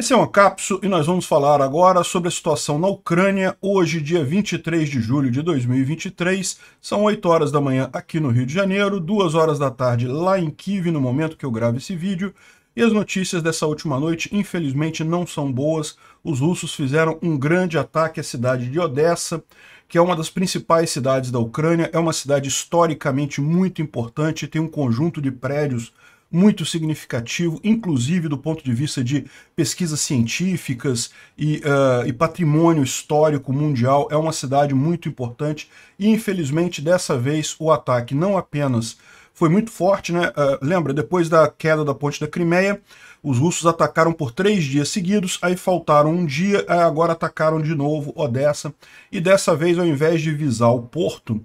Esse é um Capso e nós vamos falar agora sobre a situação na Ucrânia, hoje, dia 23 de julho de 2023. São 8 horas da manhã aqui no Rio de Janeiro, 2 horas da tarde lá em Kiev, no momento que eu gravo esse vídeo. E as notícias dessa última noite, infelizmente, não são boas. Os russos fizeram um grande ataque à cidade de Odessa, que é uma das principais cidades da Ucrânia, é uma cidade historicamente muito importante, tem um conjunto de prédios muito significativo, inclusive do ponto de vista de pesquisas científicas e, uh, e patrimônio histórico mundial. É uma cidade muito importante e, infelizmente, dessa vez o ataque não apenas foi muito forte, né? Uh, lembra, depois da queda da ponte da Crimeia, os russos atacaram por três dias seguidos, aí faltaram um dia, agora atacaram de novo Odessa, e dessa vez, ao invés de visar o porto,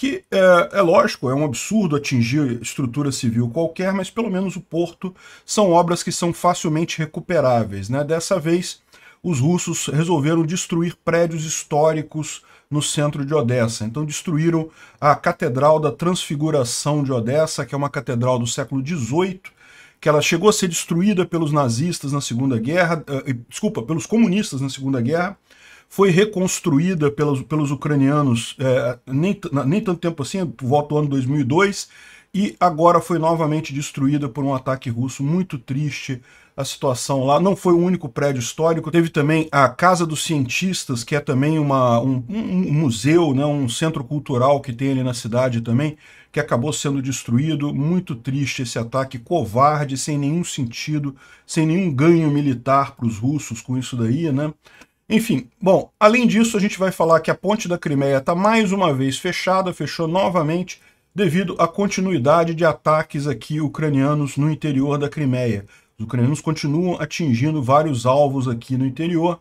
que é, é, lógico, é um absurdo atingir estrutura civil qualquer, mas pelo menos o porto são obras que são facilmente recuperáveis. Né? Dessa vez, os russos resolveram destruir prédios históricos no centro de Odessa. Então destruíram a Catedral da Transfiguração de Odessa, que é uma catedral do século XVIII, que ela chegou a ser destruída pelos nazistas na Segunda Guerra, eh, desculpa, pelos comunistas na Segunda Guerra, foi reconstruída pelos, pelos ucranianos é, nem, nem tanto tempo assim, por volta do ano 2002, e agora foi novamente destruída por um ataque russo muito triste a situação lá. Não foi o único prédio histórico, teve também a Casa dos Cientistas, que é também uma, um, um, museu, né, um centro cultural que tem ali na cidade também, que acabou sendo destruído. Muito triste esse ataque, covarde, sem nenhum sentido, sem nenhum ganho militar para os russos com isso daí, né? Enfim, bom, além disso, a gente vai falar que a ponte da Crimeia está mais uma vez fechada, fechou novamente devido à continuidade de ataques aqui ucranianos no interior da Crimeia. Os ucranianos continuam atingindo vários alvos aqui no interior.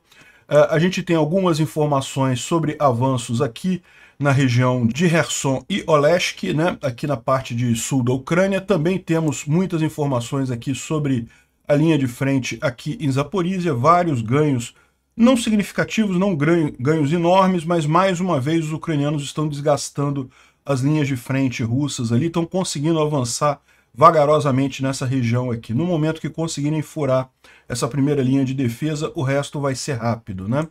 Uh, a gente tem algumas informações sobre avanços aqui na região de Kherson e Olesk, né, aqui na parte de sul da Ucrânia. Também temos muitas informações aqui sobre a linha de frente aqui em Zaporizhia, vários ganhos não significativos, não ganhos enormes, mas mais uma vez os ucranianos estão desgastando as linhas de frente russas ali, estão conseguindo avançar vagarosamente nessa região aqui. No momento que conseguirem furar essa primeira linha de defesa, o resto vai ser rápido, né?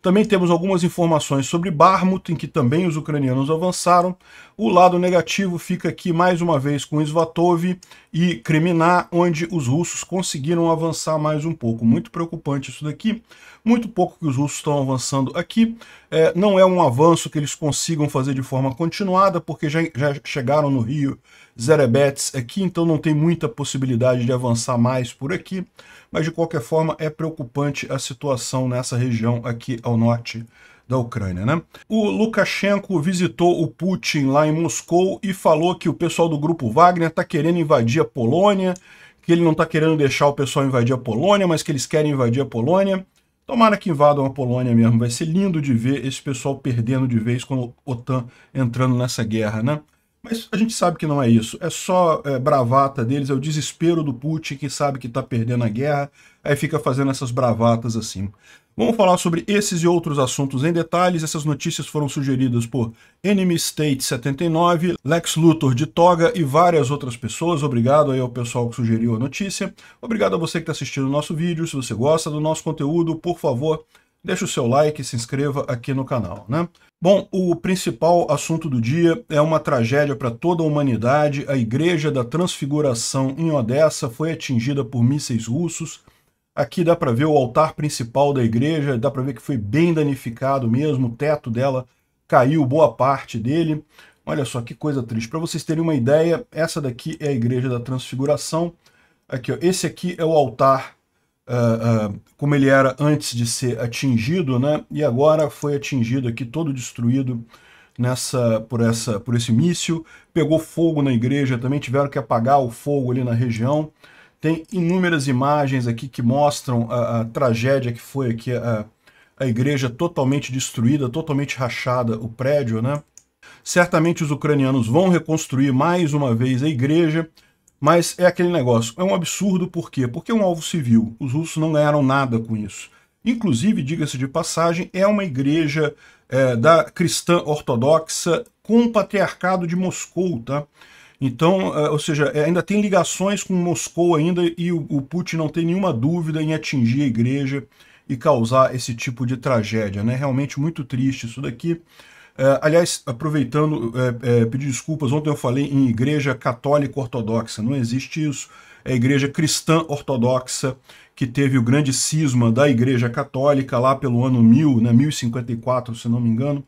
Também temos algumas informações sobre Barmut, em que também os ucranianos avançaram. O lado negativo fica aqui mais uma vez com Svatov e Kremina, onde os russos conseguiram avançar mais um pouco. Muito preocupante isso daqui, muito pouco que os russos estão avançando aqui. É, não é um avanço que eles consigam fazer de forma continuada, porque já, já chegaram no Rio Zerebetes aqui, então não tem muita possibilidade de avançar mais por aqui. Mas de qualquer forma é preocupante a situação nessa região aqui ao norte da Ucrânia, né? O Lukashenko visitou o Putin lá em Moscou e falou que o pessoal do grupo Wagner está querendo invadir a Polônia, que ele não está querendo deixar o pessoal invadir a Polônia, mas que eles querem invadir a Polônia. Tomara que invadam a Polônia mesmo. Vai ser lindo de ver esse pessoal perdendo de vez com a OTAN entrando nessa guerra, né? Mas a gente sabe que não é isso. É só é, bravata deles, é o desespero do Putin que sabe que está perdendo a guerra, aí fica fazendo essas bravatas assim. Vamos falar sobre esses e outros assuntos em detalhes. Essas notícias foram sugeridas por Enemy State 79, Lex Luthor de Toga e várias outras pessoas. Obrigado aí ao pessoal que sugeriu a notícia. Obrigado a você que está assistindo o nosso vídeo. Se você gosta do nosso conteúdo, por favor, deixe o seu like e se inscreva aqui no canal, né? Bom, o principal assunto do dia é uma tragédia para toda a humanidade. A Igreja da Transfiguração em Odessa foi atingida por mísseis russos. Aqui dá para ver o altar principal da igreja, dá para ver que foi bem danificado mesmo, o teto dela caiu boa parte dele. Olha só que coisa triste. Para vocês terem uma ideia, essa daqui é a igreja da Transfiguração. Aqui, ó, esse aqui é o altar uh, uh, como ele era antes de ser atingido, né? E agora foi atingido aqui, todo destruído nessa por essa por esse míssil. Pegou fogo na igreja também, tiveram que apagar o fogo ali na região. Tem inúmeras imagens aqui que mostram a, a tragédia que foi aqui a, a igreja totalmente destruída, totalmente rachada, o prédio, né? Certamente os ucranianos vão reconstruir mais uma vez a igreja, mas é aquele negócio, é um absurdo por quê? Porque é um alvo civil, os russos não ganharam nada com isso. Inclusive, diga-se de passagem, é uma igreja é, da cristã ortodoxa com o patriarcado de Moscou, tá? Então, é, ou seja, é, ainda tem ligações com Moscou ainda e o, o Putin não tem nenhuma dúvida em atingir a igreja e causar esse tipo de tragédia, né? Realmente muito triste isso daqui. É, aliás, aproveitando, é, pedir desculpas, ontem eu falei em igreja católica ortodoxa, não existe isso. É a igreja cristã ortodoxa que teve o grande cisma da igreja católica lá pelo ano 1000, né, 1054, se não me engano.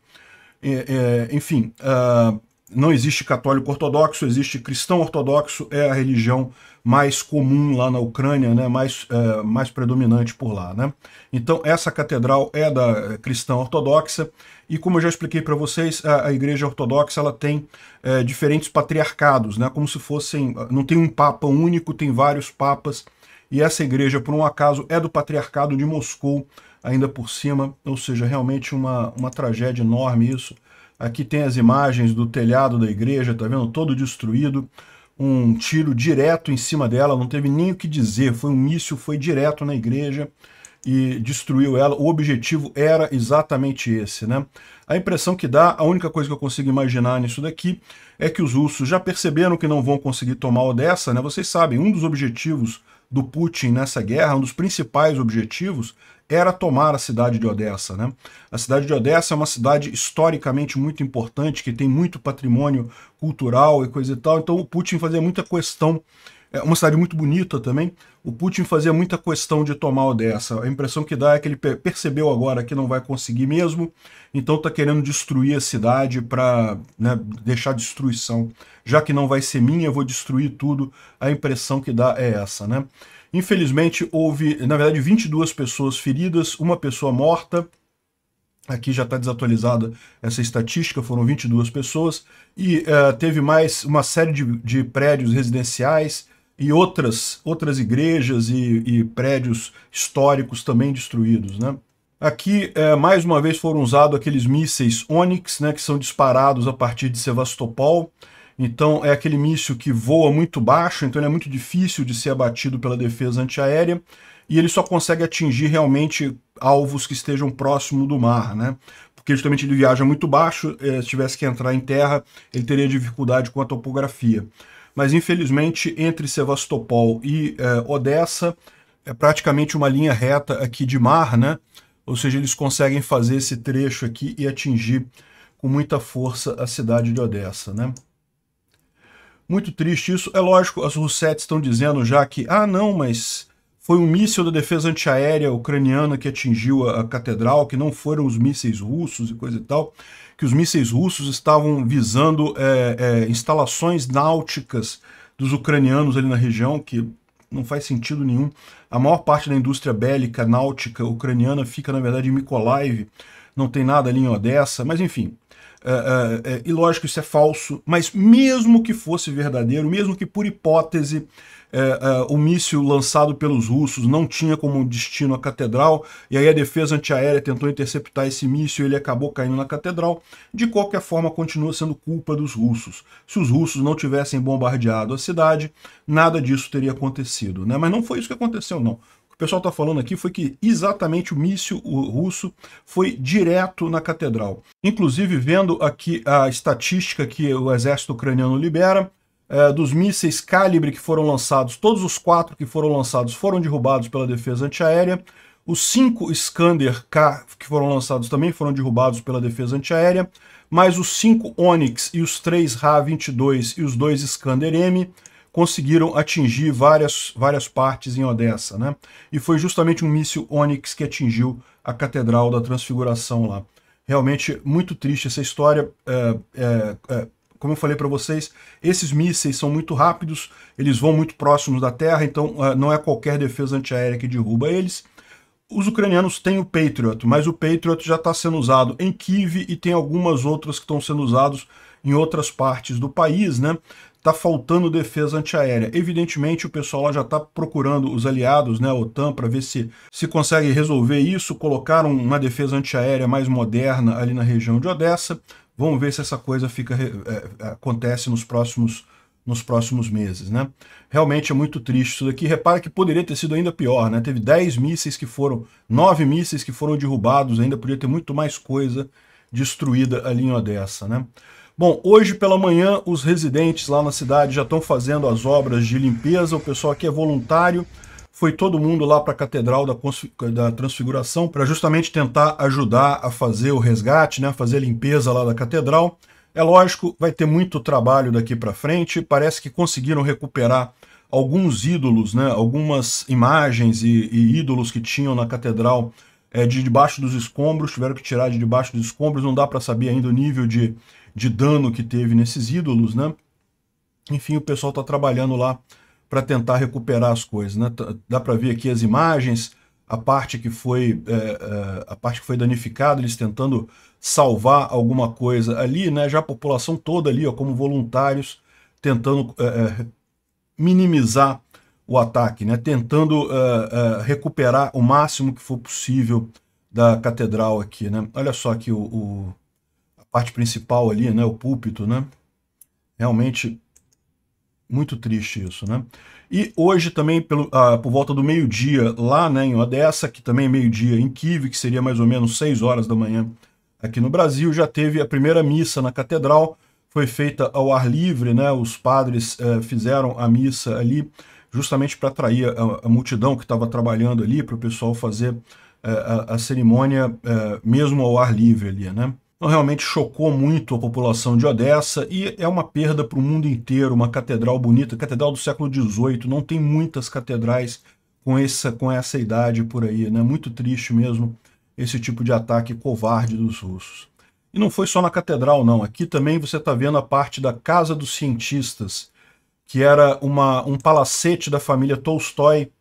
enfim, uh, não existe católico ortodoxo, existe cristão ortodoxo, é a religião mais comum lá na Ucrânia, né, mais, é, mais predominante por lá. Né? Então, essa catedral é da é, cristã ortodoxa, e como eu já expliquei para vocês, a, a, igreja ortodoxa ela tem é, diferentes patriarcados, né, como se fossem. Ah, não tem um papa único, tem vários papas, e essa igreja, por um acaso, é do patriarcado de Moscou, ainda por cima, ou seja, realmente uma, uma tragédia enorme isso. Aqui tem as imagens do telhado da igreja, tá vendo? Todo destruído. Um tiro direto em cima dela, não teve nem o que dizer. Foi um míssil, foi direto na igreja e destruiu ela. O objetivo era exatamente esse, né? A impressão que dá, a única coisa que eu consigo imaginar nisso daqui é que os russos já perceberam que não vão conseguir tomar Odessa, né? Vocês sabem, um dos objetivos do Putin nessa guerra, um dos principais objetivos era tomar a cidade de Odessa. Né? A cidade de Odessa é uma cidade historicamente muito importante, que tem muito patrimônio cultural e coisa e tal, então o Putin fazia muita questão é uma cidade muito bonita também. O Putin fazia muita questão de tomar Odessa. A impressão que dá é que ele percebeu agora que não vai conseguir mesmo, então está querendo destruir a cidade para né, deixar destruição. Já que não vai ser minha, eu vou destruir tudo. A impressão que dá é essa, né? Infelizmente, houve, na verdade, 22 pessoas feridas, uma pessoa morta. Aqui já está desatualizada essa estatística, foram 22 pessoas. E uh, teve mais uma série de, de, prédios residenciais e outras, outras igrejas e, e prédios históricos também destruídos. Né? Aqui, eh, mais uma vez, foram usados aqueles mísseis Onyx, né, que são disparados a partir de Sevastopol. Então é aquele míssil que voa muito baixo, então ele é muito difícil de ser abatido pela defesa antiaérea e ele só consegue atingir realmente alvos que estejam próximo do mar, né? Porque justamente ele viaja muito baixo, eh, se tivesse que entrar em terra, ele teria dificuldade com a topografia. Mas infelizmente, entre Sevastopol e eh, Odessa, é praticamente uma linha reta aqui de mar, né? Ou seja, eles conseguem fazer esse trecho aqui e atingir com muita força a cidade de Odessa, né? Muito triste isso. É lógico, as Russetes estão dizendo já que, ah, não, mas foi um míssil da defesa antiaérea ucraniana que atingiu a, a catedral, que não foram os mísseis russos e coisa e tal, que os mísseis russos estavam visando é, é, instalações náuticas dos ucranianos ali na região, que não faz sentido nenhum. A maior parte da indústria bélica náutica ucraniana fica, na verdade, em Mykolaiv, não tem nada ali em Odessa, mas enfim, Uh, uh, e lógico, isso é falso, mas mesmo que fosse verdadeiro, mesmo que por hipótese uh, o míssil lançado pelos russos não tinha como destino a catedral, e aí a defesa antiaérea tentou interceptar esse míssil e ele acabou caindo na catedral, de qualquer forma continua sendo culpa dos russos. Se os russos não tivessem bombardeado a cidade, nada disso teria acontecido. Né? Mas não foi isso que aconteceu, não o pessoal está falando aqui foi que exatamente o míssil russo foi direto na catedral. Inclusive, vendo aqui a estatística que o exército ucraniano libera, é, dos mísseis calibre que foram lançados, todos os quatro que foram lançados foram derrubados pela defesa antiaérea. Os cinco Skander K que foram lançados também foram derrubados pela defesa antiaérea, mas os cinco Onix e os três RA-22 e os dois Skander M conseguiram atingir várias, várias partes em Odessa. Né? E foi justamente um míssil Onyx que atingiu a Catedral da Transfiguração lá. Realmente muito triste essa história. É, é, é, como eu falei para vocês, esses mísseis são muito rápidos, eles vão muito próximos da Terra, então é, não é qualquer defesa antiaérea que derruba eles. Os ucranianos têm o Patriot, mas o Patriot já está sendo usado em Kiev e tem algumas outras que estão sendo usados em outras partes do país, né? Tá faltando defesa antiaérea. Evidentemente, o pessoal já está procurando os aliados, né, a OTAN, para ver se se consegue resolver isso, colocar uma defesa antiaérea mais moderna ali na região de Odessa. Vamos ver se essa coisa fica é, é, acontece nos próximos nos próximos meses. Né? Realmente é muito triste isso daqui. Repara que poderia ter sido ainda pior. Né? Teve 10 mísseis que foram, 9 mísseis que foram derrubados, ainda podia ter muito mais coisa destruída ali em Odessa. Né? Bom, hoje pela manhã os residentes lá na cidade já estão fazendo as obras de limpeza, o pessoal aqui é voluntário, foi todo mundo lá para a Catedral da, da Transfiguração para justamente tentar ajudar a fazer o resgate, né, fazer a limpeza lá da catedral. É lógico, vai ter muito trabalho daqui para frente, parece que conseguiram recuperar alguns ídolos, né, algumas imagens e, e ídolos que tinham na catedral é, de debaixo dos escombros, tiveram que tirar de debaixo dos escombros, não dá para saber ainda o nível de, de dano que teve nesses ídolos, né? Enfim, o pessoal está trabalhando lá para tentar recuperar as coisas, né? Dá para ver aqui as imagens, a parte que foi é, é a parte que foi danificada, eles tentando salvar alguma coisa ali, né? Já a população toda ali, ó, como voluntários, tentando é, é minimizar o ataque, né? Tentando é, é, recuperar o máximo que for possível da catedral aqui, né? Olha só aqui o, o a parte principal ali, né? O púlpito, né? Realmente muito triste isso, né? E hoje também, pelo, ah, por volta do meio-dia, lá né, em Odessa, que também é meio-dia em Kiev, que seria mais ou menos 6 horas da manhã aqui no Brasil, já teve a primeira missa na catedral, foi feita ao ar livre, né? Os padres eh, fizeram a missa ali, justamente para atrair a, a, multidão que estava trabalhando ali, para o pessoal fazer eh, a, a, cerimônia eh, mesmo ao ar livre ali, né? Então, realmente chocou muito a população de Odessa e é uma perda para o mundo inteiro, uma catedral bonita, catedral do século XVIII, não tem muitas catedrais com essa, com essa idade por aí, né? Muito triste mesmo esse tipo de ataque covarde dos russos. E não foi só na catedral, não. Aqui também você está vendo a parte da Casa dos Cientistas, que era uma, um palacete da família Tolstói,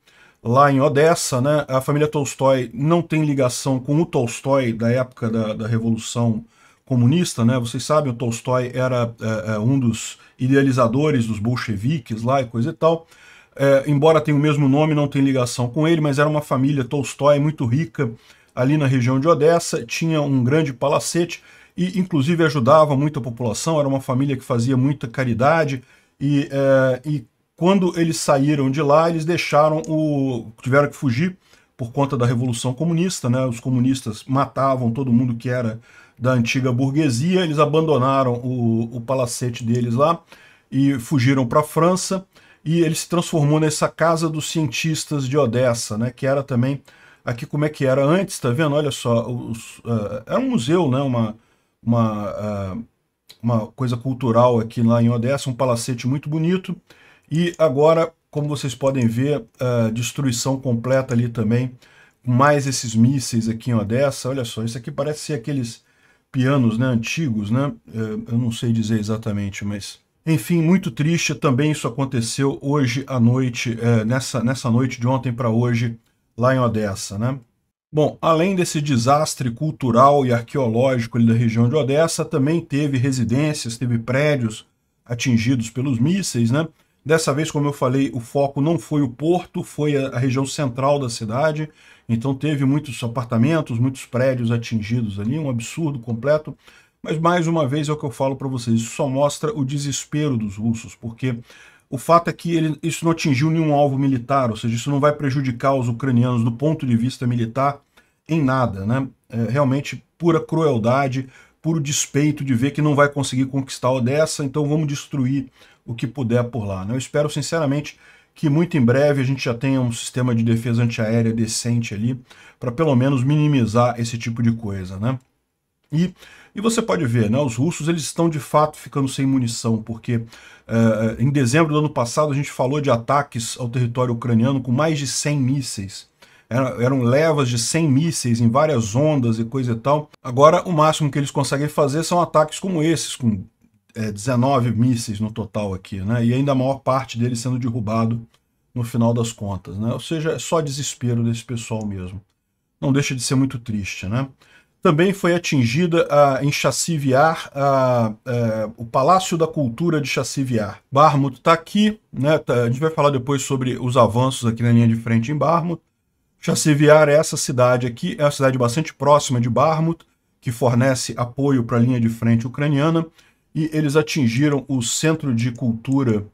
lá em Odessa, né? A família Tolstói não tem ligação com o Tolstói da época da, da Revolução Comunista, né? Vocês sabem, o Tolstói era é, é, um dos idealizadores dos bolcheviques lá e coisa e tal. É, embora tenha o mesmo nome, não tem ligação com ele, mas era uma família Tolstói muito rica ali na região de Odessa, tinha um grande palacete e inclusive ajudava muito a população, era uma família que fazia muita caridade e, é, e quando eles saíram de lá, eles deixaram o. tiveram que fugir por conta da Revolução Comunista, né? Os comunistas matavam todo mundo que era da antiga burguesia, eles abandonaram o, o palacete deles lá e fugiram para a França e ele se transformou nessa casa dos cientistas de Odessa, né? Que era também aqui como é que era antes, tá vendo? Olha só, os, uh, eh, era é um museu, né? Uma uma uh, uma coisa cultural aqui lá em Odessa, um palacete muito bonito. E agora, como vocês podem ver, a é, destruição completa ali também, mais esses mísseis aqui, ó, dessa, olha só, isso aqui parece ser aqueles pianos, né, antigos, né, é, eu não sei dizer exatamente, mas... Enfim, muito triste, também isso aconteceu hoje à noite, é, nessa, nessa noite de ontem para hoje, lá em Odessa, né? Bom, além desse desastre cultural e arqueológico da região de Odessa, também teve residências, teve prédios atingidos pelos mísseis, né? Dessa vez, como eu falei, o foco não foi o porto, foi a, região central da cidade. Então teve muitos apartamentos, muitos prédios atingidos ali, um absurdo completo. Mas mais uma vez é o que eu falo para vocês, isso só mostra o desespero dos russos, porque o fato é que ele, isso não atingiu nenhum alvo militar, ou seja, isso não vai prejudicar os ucranianos do ponto de vista militar em nada, né? É realmente pura crueldade, puro despeito de ver que não vai conseguir conquistar Odessa, então vamos destruir o que puder por lá. Né? Eu espero, sinceramente, que muito em breve a gente já tenha um sistema de defesa antiaérea decente ali, para pelo menos minimizar esse tipo de coisa, né? E, e você pode ver, né, os russos eles estão de fato ficando sem munição, porque uh, em dezembro do ano passado a gente falou de ataques ao território ucraniano com mais de 100 mísseis. eram levas de 100 mísseis em várias ondas e coisa e tal. Agora, o máximo que eles conseguem fazer são ataques como esses, com é, 19 mísseis no total aqui, né? E ainda a maior parte deles sendo derrubado no final das contas, né? Ou seja, é só desespero desse pessoal mesmo. Não deixa de ser muito triste, né? Também foi atingida em Chassiviar a, é, o Palácio da Cultura de Chassiviar. Barmut está aqui, né? Tá, a gente vai falar depois sobre os avanços aqui na linha de frente em Barmut. Chassiviar é essa cidade aqui, é uma cidade bastante próxima de Barmut, que fornece apoio para a linha de frente ucraniana e eles atingiram o Centro de Cultura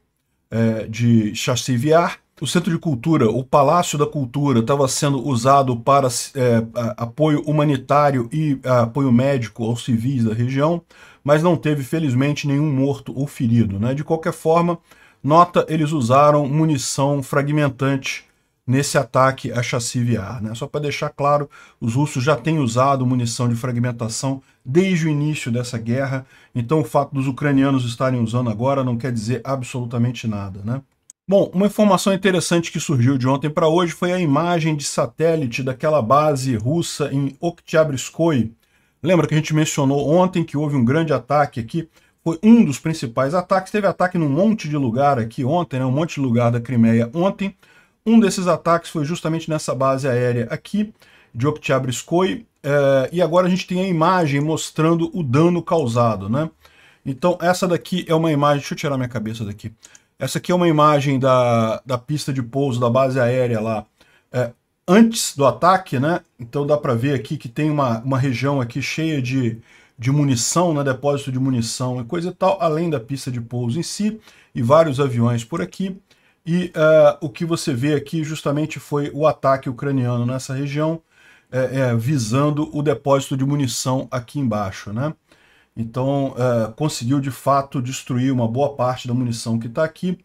é, de Chassiviar. O Centro de Cultura, o Palácio da Cultura, estava sendo usado para é, apoio humanitário e é, apoio médico aos civis da região, mas não teve, felizmente, nenhum morto ou ferido. Né? De qualquer forma, nota, eles usaram munição fragmentante nesse ataque a chassi VR. Né? Só para deixar claro, os russos já têm usado munição de fragmentação desde o início dessa guerra. Então, o fato dos ucranianos estarem usando agora não quer dizer absolutamente nada, né? Bom, uma informação interessante que surgiu de ontem para hoje foi a imagem de satélite daquela base russa em Oktyabrskoye. Lembra que a gente mencionou ontem que houve um grande ataque aqui? Foi um dos principais ataques. Teve ataque num monte de lugar aqui ontem, né? um monte de lugar da Crimeia ontem. Um desses ataques foi justamente nessa base aérea aqui de Oktyabrskoye é, e agora a gente tem a imagem mostrando o dano causado, né? Então essa daqui é uma imagem, deixa eu tirar minha cabeça daqui. Essa aqui é uma imagem da, da pista de pouso da base aérea lá, é, antes do ataque, né? Então dá para ver aqui que tem uma, uma região aqui cheia de, de munição, né? depósito de munição e coisa e tal, além da pista de pouso em si, e vários aviões por aqui. E uh, o que você vê aqui justamente foi o ataque ucraniano nessa região, é, é, visando o depósito de munição aqui embaixo, né? Então, é, conseguiu de fato destruir uma boa parte da munição que está aqui.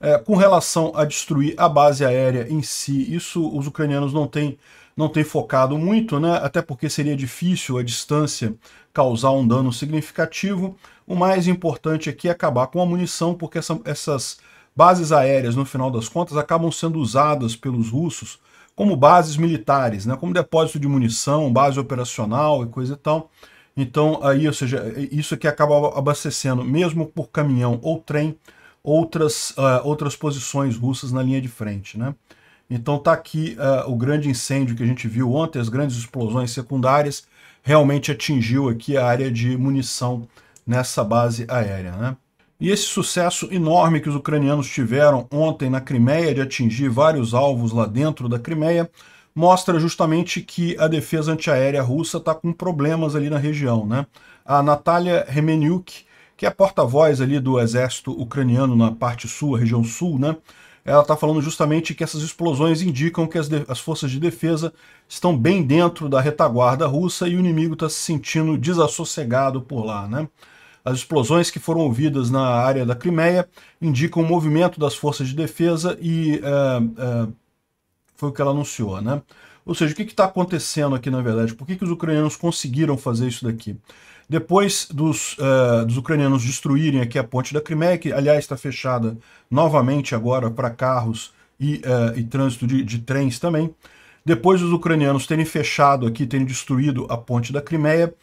É, com relação a destruir a base aérea em si, isso os ucranianos não têm não tem focado muito, né? até porque seria difícil a distância causar um dano significativo. O mais importante aqui é acabar com a munição, porque essa, essas bases aéreas, no final das contas, acabam sendo usadas pelos russos como bases militares, né? como depósito de munição, base operacional e coisa e tal. Então, aí, ou seja, é, isso aqui acaba abastecendo, mesmo por caminhão ou trem, outras, uh, outras posições russas na linha de frente. Né? Então está aqui uh, o grande incêndio que a gente viu ontem, as grandes explosões secundárias, realmente atingiu aqui a área de munição nessa base aérea. Né? E esse sucesso enorme que os ucranianos tiveram ontem na Crimeia, de atingir vários alvos lá dentro da Crimeia, mostra justamente que a defesa antiaérea russa está com problemas ali na região. Né? A Natália Remeniuk, que é porta-voz ali do exército ucraniano na parte sul, região sul, né? ela está falando justamente que essas explosões indicam que as, as, forças de defesa estão bem dentro da retaguarda russa e o inimigo está se sentindo desassossegado por lá, né? As explosões que foram ouvidas na área da Crimeia indicam o movimento das forças de defesa e é, é, foi o que ela anunciou, né? Ou seja, o que está acontecendo aqui na verdade? Por que, que os ucranianos conseguiram fazer isso daqui? Depois dos, uh, dos, ucranianos destruírem aqui a ponte da Crimeia, que aliás está fechada novamente agora para carros e, uh, e trânsito de, de, trens também, depois dos ucranianos terem fechado aqui, terem destruído a ponte da Crimeia,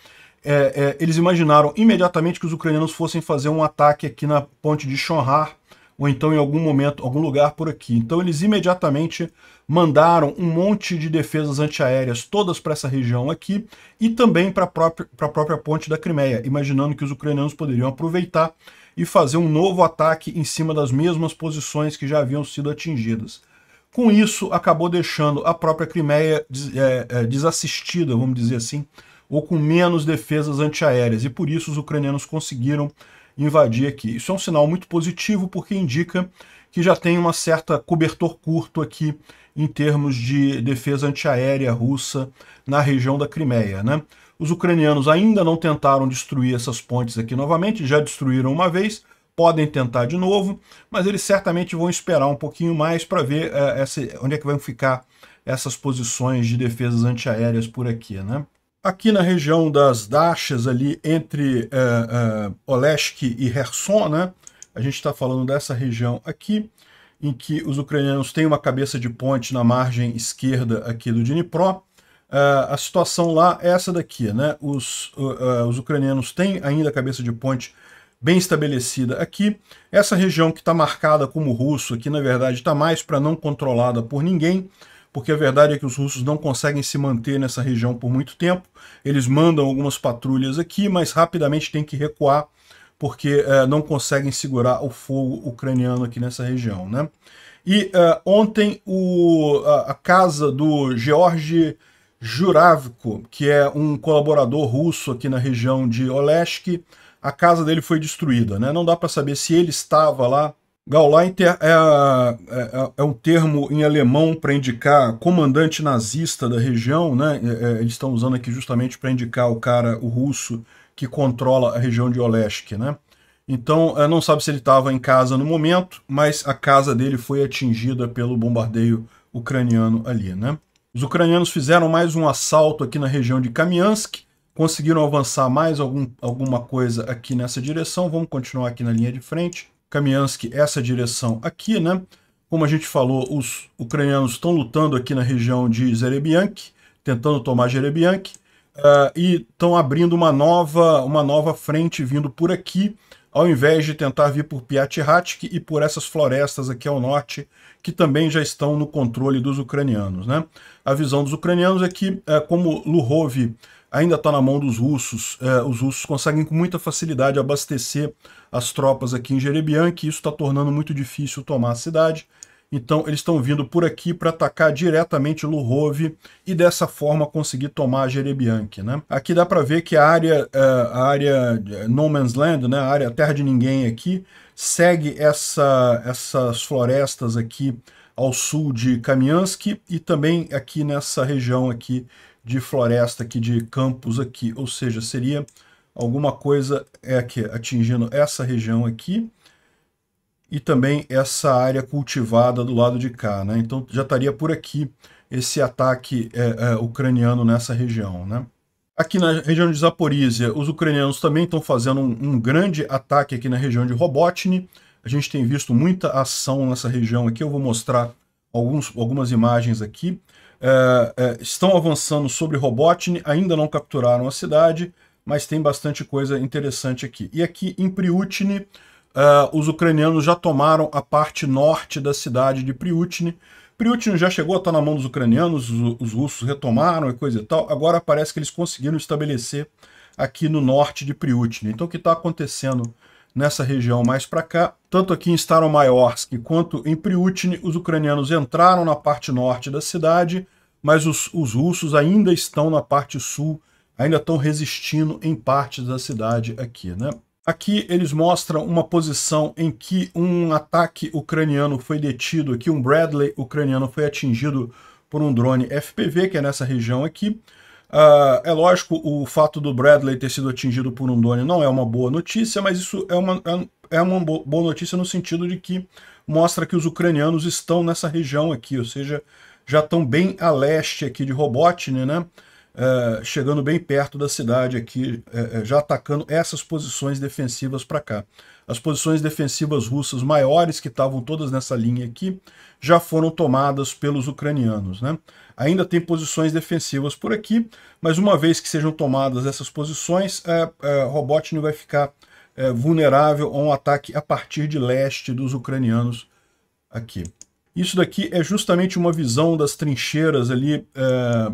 é, é, eles imaginaram imediatamente que os ucranianos fossem fazer um ataque aqui na ponte de Chonhar, ou então em algum momento, algum lugar por aqui. Então eles imediatamente mandaram um monte de defesas antiaéreas todas para essa região aqui e também para a própria, própria ponte da Crimeia, imaginando que os ucranianos poderiam aproveitar e fazer um novo ataque em cima das mesmas posições que já haviam sido atingidas. Com isso, acabou deixando a própria Crimeia des, é, é desassistida, vamos dizer assim, ou com menos defesas antiaéreas, e por isso os ucranianos conseguiram invadir aqui. Isso é um sinal muito positivo porque indica que já tem uma certa cobertor curto aqui em termos de defesa antiaérea russa na região da Crimeia, né? Os ucranianos ainda não tentaram destruir essas pontes aqui novamente, já destruíram uma vez, podem tentar de novo, mas eles certamente vão esperar um pouquinho mais para ver uh, essa, onde é que vão ficar essas posições de defesas antiaéreas por aqui, né? Aqui na região das Dachas, ali entre uh, eh, uh, eh, Olesk e Herson, né? a gente está falando dessa região aqui, em que os ucranianos têm uma cabeça de ponte na margem esquerda aqui do Dnipro. Uh, a situação lá é essa daqui, né? Os, os ucranianos têm ainda a cabeça de ponte bem estabelecida aqui. Essa região que está marcada como russo aqui, na verdade, está mais para não controlada por ninguém porque a verdade é que os russos não conseguem se manter nessa região por muito tempo. Eles mandam algumas patrulhas aqui, mas rapidamente têm que recuar, porque é, não conseguem segurar o fogo ucraniano aqui nessa região. Né? E é, ontem o, a, a, casa do George Juravko, que é um colaborador russo aqui na região de Olesk, a casa dele foi destruída. Né? Não dá para saber se ele estava lá Gauleiter é, é, é, é, um termo em alemão para indicar comandante nazista da região, né? É, é, eles estão usando aqui justamente para indicar o cara, o russo, que controla a região de Olesk, né? Então, não sabe se ele estava em casa no momento, mas a casa dele foi atingida pelo bombardeio ucraniano ali, né? Os ucranianos fizeram mais um assalto aqui na região de Kamiansk, conseguiram avançar mais algum, alguma coisa aqui nessa direção. Vamos continuar aqui na linha de frente. Kamiansky essa direção aqui, né? Como a gente falou, os ucranianos estão lutando aqui na região de Zerebiank, tentando tomar Zerebiank, uh, eh, e estão abrindo uma nova, uma nova frente vindo por aqui, ao invés de tentar vir por Piatihatsk e por essas florestas aqui ao norte, que também já estão no controle dos ucranianos. Né? A visão dos ucranianos é que, eh, como Luhov ainda está na mão dos russos. É, os russos conseguem com muita facilidade abastecer as tropas aqui em Jerebian, que isso está tornando muito difícil tomar a cidade. Então eles estão vindo por aqui para atacar diretamente Lurov e dessa forma conseguir tomar Jerebiank, né? Aqui dá para ver que a área, é, a área No Man's Land, né, a área Terra de Ninguém aqui, segue essa, essas florestas aqui ao sul de Kamiansky e também aqui nessa região aqui de floresta aqui, de campos aqui, ou seja, seria alguma coisa é aqui, atingindo essa região aqui e também essa área cultivada do lado de cá, né? Então já estaria por aqui esse ataque é, é, ucraniano nessa região, né? Aqui na região de Zaporizhia, os ucranianos também estão fazendo um, um grande ataque aqui na região de Robotny. A gente tem visto muita ação nessa região aqui. Eu vou mostrar alguns, algumas imagens aqui é, é, estão avançando sobre Robotnik, ainda não capturaram a cidade, mas tem bastante coisa interessante aqui. E aqui em Priutne, é, os ucranianos já tomaram a parte norte da cidade de Priutne. Priutne já chegou a estar na mão dos ucranianos, os, os russos retomaram e coisa e tal. Agora parece que eles conseguiram estabelecer aqui no norte de Priutne. Então o que está acontecendo nessa região mais para cá. Tanto aqui em Staromayorsk quanto em Priutne os ucranianos entraram na parte norte da cidade, mas os, os russos ainda estão na parte sul, ainda estão resistindo em partes da cidade aqui. Né? Aqui eles mostram uma posição em que um ataque ucraniano foi detido, aqui um Bradley ucraniano foi atingido por um drone FPV, que é nessa região aqui. Uh, é lógico, o fato do Bradley ter sido atingido por um drone não é uma boa notícia, mas isso é uma, é, é uma boa notícia no sentido de que mostra que os ucranianos estão nessa região aqui, ou seja, já estão bem a leste aqui de Robotnik, né? é, chegando bem perto da cidade aqui, é, é já atacando essas posições defensivas para cá. As posições defensivas russas maiores, que estavam todas nessa linha aqui, já foram tomadas pelos ucranianos. Né? Ainda tem posições defensivas por aqui, mas uma vez que sejam tomadas essas posições, é, é, Robotnik vai ficar é, vulnerável a um ataque a partir de leste dos ucranianos aqui. Isso daqui é justamente uma visão das trincheiras ali é,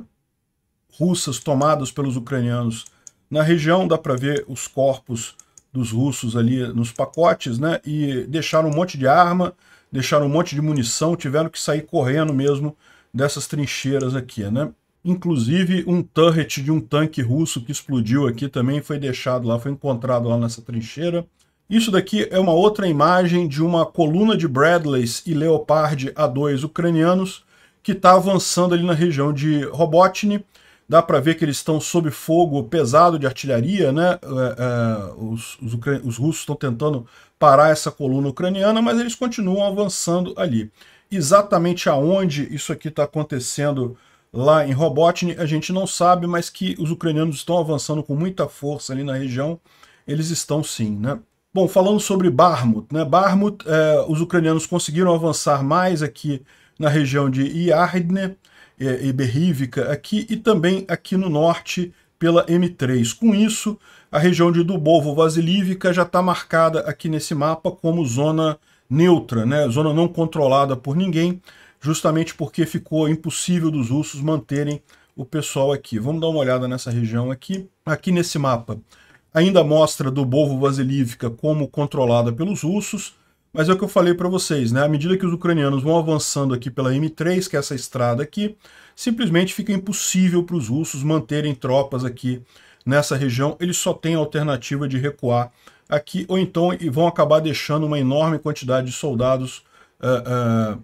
russas tomadas pelos ucranianos na região, dá para ver os corpos dos russos ali nos pacotes, né? E deixaram um monte de arma, deixaram um monte de munição, tiveram que sair correndo mesmo dessas trincheiras aqui, né? Inclusive um turret de um tanque russo que explodiu aqui também foi deixado lá, foi encontrado lá nessa trincheira. Isso daqui é uma outra imagem de uma coluna de Bradleys e Leopard A2 ucranianos que está avançando ali na região de Robotny Dá para ver que eles estão sob fogo pesado de artilharia, né? É, é, os, os, os russos estão tentando parar essa coluna ucraniana, mas eles continuam avançando ali. Exatamente aonde isso aqui está acontecendo lá em Robotny, a gente não sabe, mas que os ucranianos estão avançando com muita força ali na região, eles estão sim, né? Bom, falando sobre Barmut, né? Barmut, eh, os ucranianos conseguiram avançar mais aqui na região de Iardne, é, Iberrívica é aqui e também aqui no norte pela M3. Com isso, a região de Dubovo Vasilívica já está marcada aqui nesse mapa como zona neutra, né? zona não controlada por ninguém, justamente porque ficou impossível dos russos manterem o pessoal aqui. Vamos dar uma olhada nessa região aqui. Aqui nesse mapa ainda mostra Dubovo Vasilívica como controlada pelos russos, mas é o que eu falei para vocês, né? À medida que os ucranianos vão avançando aqui pela M3, que é essa estrada aqui, simplesmente fica impossível para os russos manterem tropas aqui nessa região. Eles só têm a alternativa de recuar aqui, ou então vão acabar deixando uma enorme quantidade de soldados uh, uh,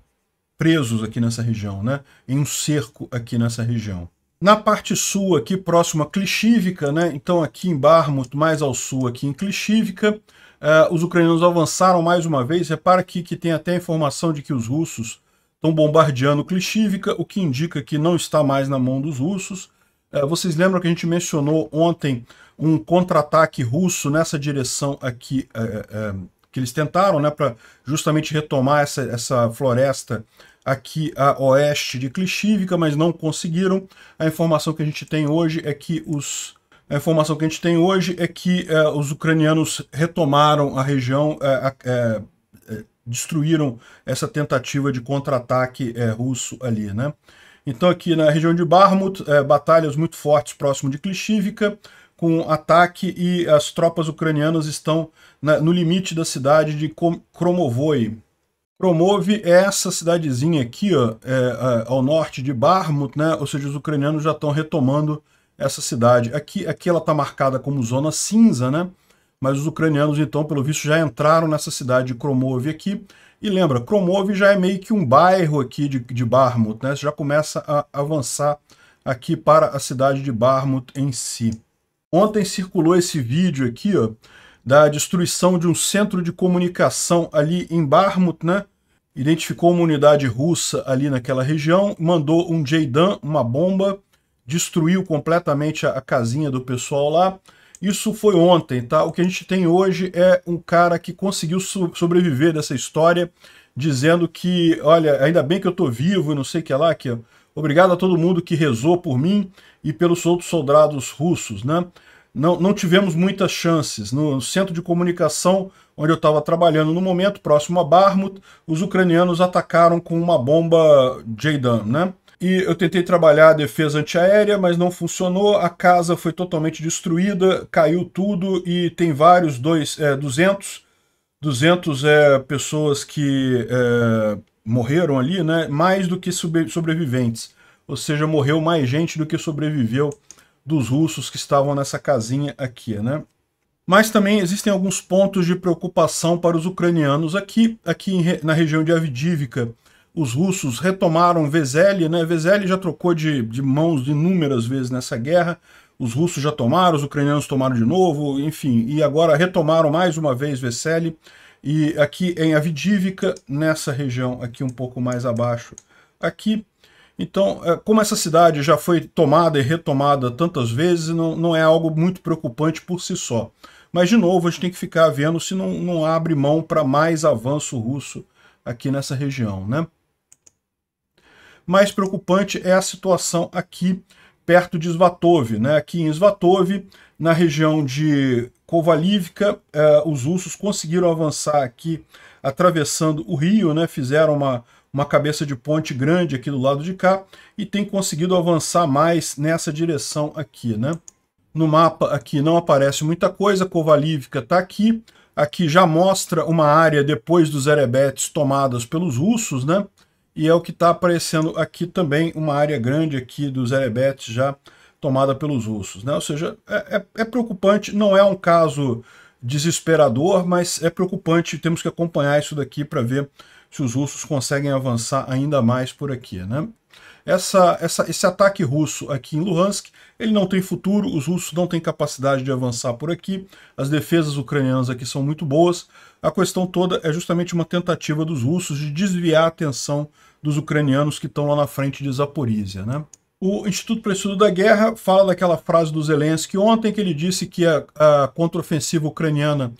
presos aqui nessa região, né? Em um cerco aqui nessa região. Na parte sul aqui, próximo a Klichivka, né? então aqui em Barmut, mais ao sul aqui em Klichivka, eh, os ucranianos avançaram mais uma vez. Repara aqui que tem até a informação de que os russos estão bombardeando Klichivka, o que indica que não está mais na mão dos russos. Eh, vocês lembram que a gente mencionou ontem um contra-ataque russo nessa direção aqui, eh, que eles tentaram né, para justamente retomar essa, essa floresta aqui a oeste de Clichívica, mas não conseguiram. A informação que a gente tem hoje é que os a informação que a gente tem hoje é que eh, os ucranianos retomaram a região, eh, eh, destruíram essa tentativa de contra-ataque russo ali, né? Então aqui na região de Barmut, batalhas muito fortes próximo de Klishivka, com ataque e as tropas ucranianas estão na, no limite da cidade de Kromovoi, promove essa cidadezinha aqui, ó, é, é ao norte de Barmut, né? Ou seja, os ucranianos já estão retomando essa cidade. Aqui, aqui ela está marcada como zona cinza, né? Mas os ucranianos, então, pelo visto, já entraram nessa cidade de Kromov aqui. E lembra, Kromov já é meio que um bairro aqui de, de Barmut, né? Você já começa a avançar aqui para a cidade de Barmut em si. Ontem circulou esse vídeo aqui, ó, da destruição de um centro de comunicação ali em Barmut, né? Identificou uma unidade russa ali naquela região, mandou um Jaidan, uma bomba, destruiu completamente a, a casinha do pessoal lá. Isso foi ontem, tá? O que a gente tem hoje é um cara que conseguiu so sobreviver dessa história, dizendo que, olha, ainda bem que eu tô vivo e não sei o que lá, que obrigado a todo mundo que rezou por mim e pelos outros soldados russos, né? não, não tivemos muitas chances. No centro de comunicação onde eu estava trabalhando no momento, próximo a Barmut, os ucranianos atacaram com uma bomba JDAM né? E eu tentei trabalhar a defesa antiaérea, mas não funcionou. A casa foi totalmente destruída, caiu tudo e tem vários, dois, é, 200, 200 é, pessoas que é, morreram ali, né? mais do que sobreviventes. Ou seja, morreu mais gente do que sobreviveu dos russos que estavam nessa casinha aqui, né? Mas também existem alguns pontos de preocupação para os ucranianos. Aqui, aqui na região de Avdivka, os russos retomaram Vezeli, né? Vezeli já trocou de, de mãos inúmeras vezes nessa guerra. Os russos já tomaram, os ucranianos tomaram de novo, enfim. E agora retomaram mais uma vez Vezeli. E aqui em Avdivka, nessa região aqui um pouco mais abaixo, aqui então, é, como essa cidade já foi tomada e retomada tantas vezes, não, não é algo muito preocupante por si só. Mas, de novo, a gente tem que ficar vendo se não, não abre mão para mais avanço russo aqui nessa região. Né? Mais preocupante é a situação aqui perto de Svatov. Né? Aqui em Svatov, na região de Kovalivka, eh, os russos conseguiram avançar aqui atravessando o rio, né? fizeram uma uma cabeça de ponte grande aqui do lado de cá e tem conseguido avançar mais nessa direção aqui, né? No mapa aqui não aparece muita coisa, Kovalivka está aqui, aqui já mostra uma área depois dos Erebetes tomadas pelos russos, né? E é o que está aparecendo aqui também, uma área grande aqui dos Erebetes já tomada pelos russos, né? Ou seja, é, é, é preocupante, não é um caso desesperador, mas é preocupante, temos que acompanhar isso daqui para ver se os russos conseguem avançar ainda mais por aqui. Né? Essa, essa, esse ataque russo aqui em Luhansk, ele não tem futuro, os russos não têm capacidade de avançar por aqui, as defesas ucranianas aqui são muito boas, a questão toda é justamente uma tentativa dos russos de desviar a atenção dos ucranianos que estão lá na frente de Zaporizhia. Né? O Instituto para Estudo da Guerra fala daquela frase do Zelensky ontem que ele disse que a, a contraofensiva ucraniana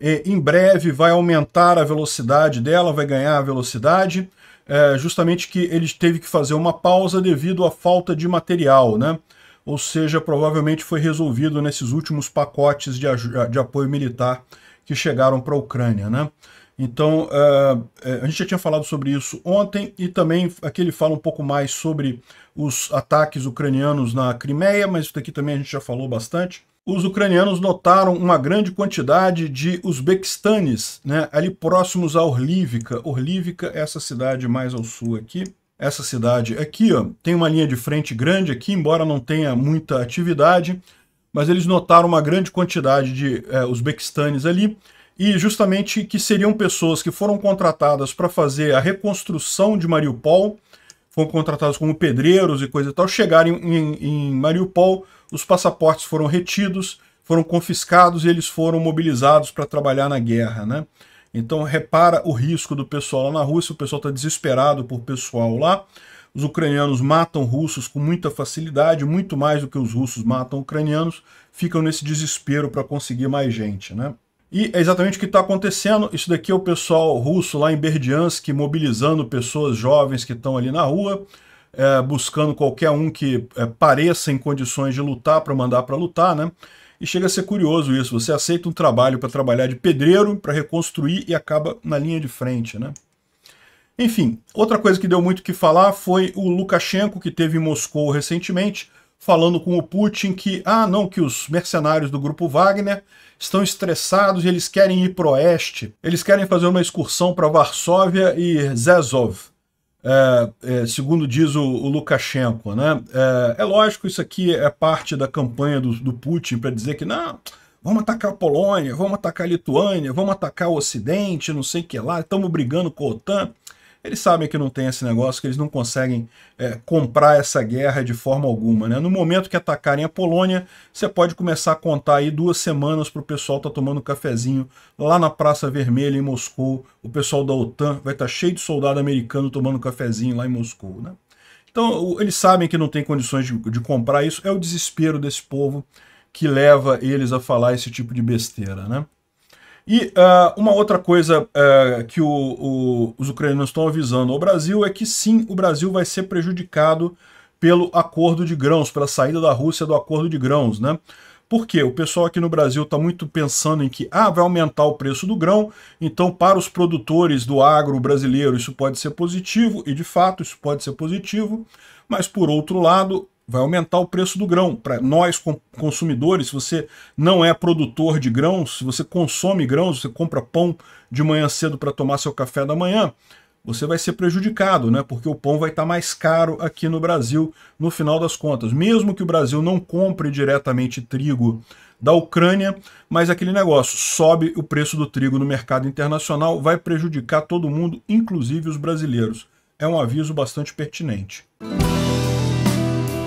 em breve vai aumentar a velocidade dela, vai ganhar a velocidade, é, justamente que ele teve que fazer uma pausa devido à falta de material, né? Ou seja, provavelmente foi resolvido nesses últimos pacotes de, de apoio militar que chegaram para a Ucrânia, né? Então, é, é, a gente já tinha falado sobre isso ontem e também aqui ele fala um pouco mais sobre os ataques ucranianos na Crimeia, mas isso daqui também a gente já falou bastante os ucranianos notaram uma grande quantidade de uzbequistanes né, ali próximos a Orlívica. Orlívica é essa cidade mais ao sul aqui. Essa cidade aqui ó, tem uma linha de frente grande aqui, embora não tenha muita atividade, mas eles notaram uma grande quantidade de é, uzbequistanes ali e justamente que seriam pessoas que foram contratadas para fazer a reconstrução de Mariupol, foram contratados como pedreiros e coisa e tal. Chegaram em, em, em Mariupol, os passaportes foram retidos, foram confiscados e eles foram mobilizados para trabalhar na guerra, né? Então repara o risco do pessoal lá na Rússia, o pessoal está desesperado por pessoal lá. Os ucranianos matam russos com muita facilidade, muito mais do que os russos matam ucranianos, ficam nesse desespero para conseguir mais gente, né? E é exatamente o que está acontecendo. Isso daqui é o pessoal russo lá em Berdiansk mobilizando pessoas jovens que estão ali na rua, é, buscando qualquer um que é, pareça em condições de lutar para mandar para lutar, né? E chega a ser curioso isso. Você aceita um trabalho para trabalhar de pedreiro, para reconstruir e acaba na linha de frente, né? Enfim, outra coisa que deu muito o que falar foi o Lukashenko, que teve em Moscou recentemente, falando com o Putin que, ah, não, que os mercenários do grupo Wagner estão estressados e eles querem ir para oeste, eles querem fazer uma excursão para Varsóvia e Zezov. É, é, segundo diz o, o Lukashenko, né? É, é, lógico, isso aqui é parte da campanha do, do Putin para dizer que não, vamos atacar a Polônia, vamos atacar a Lituânia, vamos atacar o Ocidente, não sei o que lá, estamos brigando com a OTAN. Eles sabem que não tem esse negócio, que eles não conseguem é, comprar essa guerra de forma alguma. Né? No momento que atacarem a Polônia, você pode começar a contar aí duas semanas para o pessoal estar tá tomando um cafezinho lá na Praça Vermelha, em Moscou. O pessoal da OTAN vai estar tá cheio de soldado americano tomando cafezinho lá em Moscou. Né? Então, eles sabem que não tem condições de, de comprar isso. É o desespero desse povo que leva eles a falar esse tipo de besteira. Né? E uh, uma outra coisa uh, que o, o, os ucranianos estão avisando ao Brasil é que sim, o Brasil vai ser prejudicado pelo acordo de grãos, pela saída da Rússia do acordo de grãos, né? Porque o pessoal aqui no Brasil está muito pensando em que ah, vai aumentar o preço do grão, então para os produtores do agro brasileiro isso pode ser positivo, e de fato isso pode ser positivo, mas por outro lado, vai aumentar o preço do grão. Para nós consumidores, se você não é produtor de grãos, se você consome grãos, você compra pão de manhã cedo para tomar seu café da manhã, você vai ser prejudicado, né? Porque o pão vai estar tá mais caro aqui no Brasil no final das contas. Mesmo que o Brasil não compre diretamente trigo da Ucrânia, mas aquele negócio sobe o preço do trigo no mercado internacional, vai prejudicar todo mundo, inclusive os brasileiros. É um aviso bastante pertinente. Música